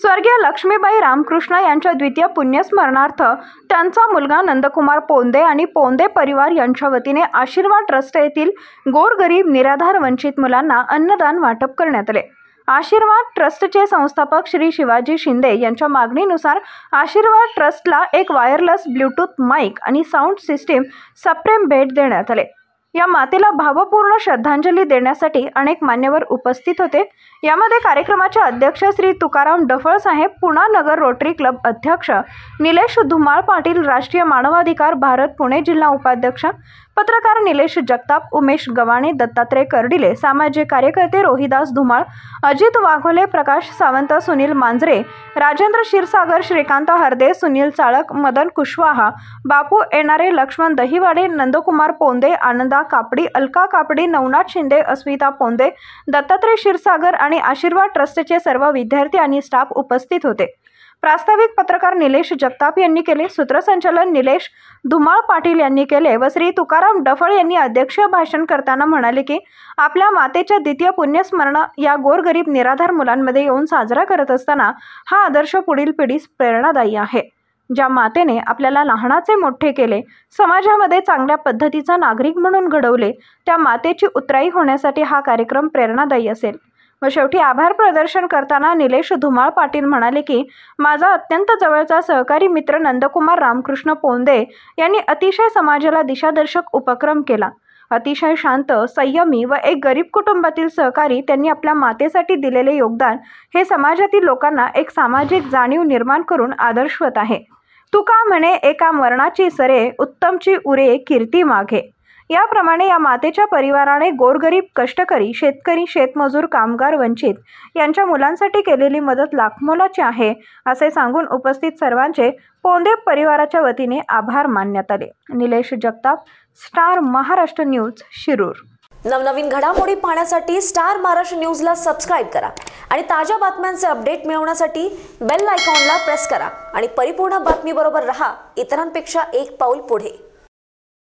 स्वर्गीय लक्ष्मीबाई रामकृष्ण यांच्या द्वितीय पुण्यस्मरणार्थ त्यांचा मुलगा नंदकुमार पोंदे आणि पोंदे परिवार यांच्या वतीने आशीर्वाद ट्रस्ट येथील गोरगरीब निराधार वंचित मुलांना अन्नदान वाटप करण्यात आले आशीर्वाद ट्रस्टचे संस्थापक श्री शिवाजी शिंदे यांच्या मागणीनुसार आशीर्वाद ट्रस्टला एक वायरलेस ब्लूटूथ माईक आणि साऊंड सिस्टीम सप्रेम भेट देण्यात आले या मातेला भावपूर्ण श्रद्धांजली देण्यासाठी अनेक मान्यवर उपस्थित होते यामध्ये कार्यक्रमाचे अध्यक्ष श्री तुकाराम डफळ साहेब पुणा नगर रोटरी क्लब अध्यक्ष निलेश धुमाळ पाटील राष्ट्रीय मानवाधिकार भारत पुणे जिल्हा उपाध्यक्ष पत्रकार निलेश जगताप उमेश गवाणे दत्तात्रय कर्डिले सामाजिक कार्यकर्ते रोहिदास धुमाळ अजित वाघोले प्रकाश सावंत सुनील मांजरे राजेंद्र क्षीरसागर श्रीकांत हरदे सुनील चाळक मदन कुशवाहा बापू येणारे लक्ष्मण दहिवाडे नंदकुमार पोंदे आनंदा कापडी अलका कापडी नवनाथ शिंदे अस्मिता पोंदे दत्तात्रय क्षीरसागर आणि आशीर्वाद ट्रस्टचे सर्व विद्यार्थी आणि स्टाफ उपस्थित होते प्रास्ताविक पत्रकार निलेश जगताप यांनी केले सूत्रसंचालन निलेश धुमाळ पाटील यांनी केले व श्री तुकाराम डफळ यांनी अध्यक्ष भाषण करताना म्हणाले की आपल्या मातेच्या द्वितीय पुण्यस्मरण या गोरगरीब निराधार मुलांमध्ये येऊन साजरा करत असताना हा आदर्श पुढील पिढीस प्रेरणादायी आहे ज्या मातेने आपल्याला लहानाचे मोठे केले समाजामध्ये चांगल्या पद्धतीचा नागरिक म्हणून घडवले त्या मातेची उतराई होण्यासाठी हा कार्यक्रम प्रेरणादायी असेल व शेवटी आभार प्रदर्शन करताना निलेश धुमाळ पाटील म्हणाले की माझा अत्यंत जवळचा सहकारी मित्र नंदकुमार रामकृष्ण पोंदे यांनी अतिशय समाजाला दिशादर्शक उपक्रम केला अतिशय शांत संयमी व एक गरीब कुटुंबातील सहकारी त्यांनी आपल्या मातेसाठी दिलेले योगदान हे समाजातील लोकांना एक सामाजिक जाणीव निर्माण करून आदर्शवत आहे तू का म्हणे एका मरणाची सरे उत्तमची उरे कीर्ती माघे याप्रमाणे या मातेच्या परिवाराने गोरगरीब कष्टकरी शेतकरी शेतमजूर कामगार वंचित यांच्या मुलांसाठी केलेली मदत लाखमोलाची आहे असे सांगून उपस्थित सर्वांचे पोंदे परिवाराच्या वतीने आभार मानण्यात आले निलेश जगताप स्टार महाराष्ट्र न्यूज शिरूर नवनवीन घडामोडी पाहण्यासाठी स्टार महाराष्ट्र न्यूजला सबस्क्राईब करा आणि ताज्या बातम्यांचे अपडेट मिळवण्यासाठी बेल आयकॉनला प्रेस करा आणि परिपूर्ण बातमीबरोबर रहा इतरांपेक्षा एक पाऊल पुढे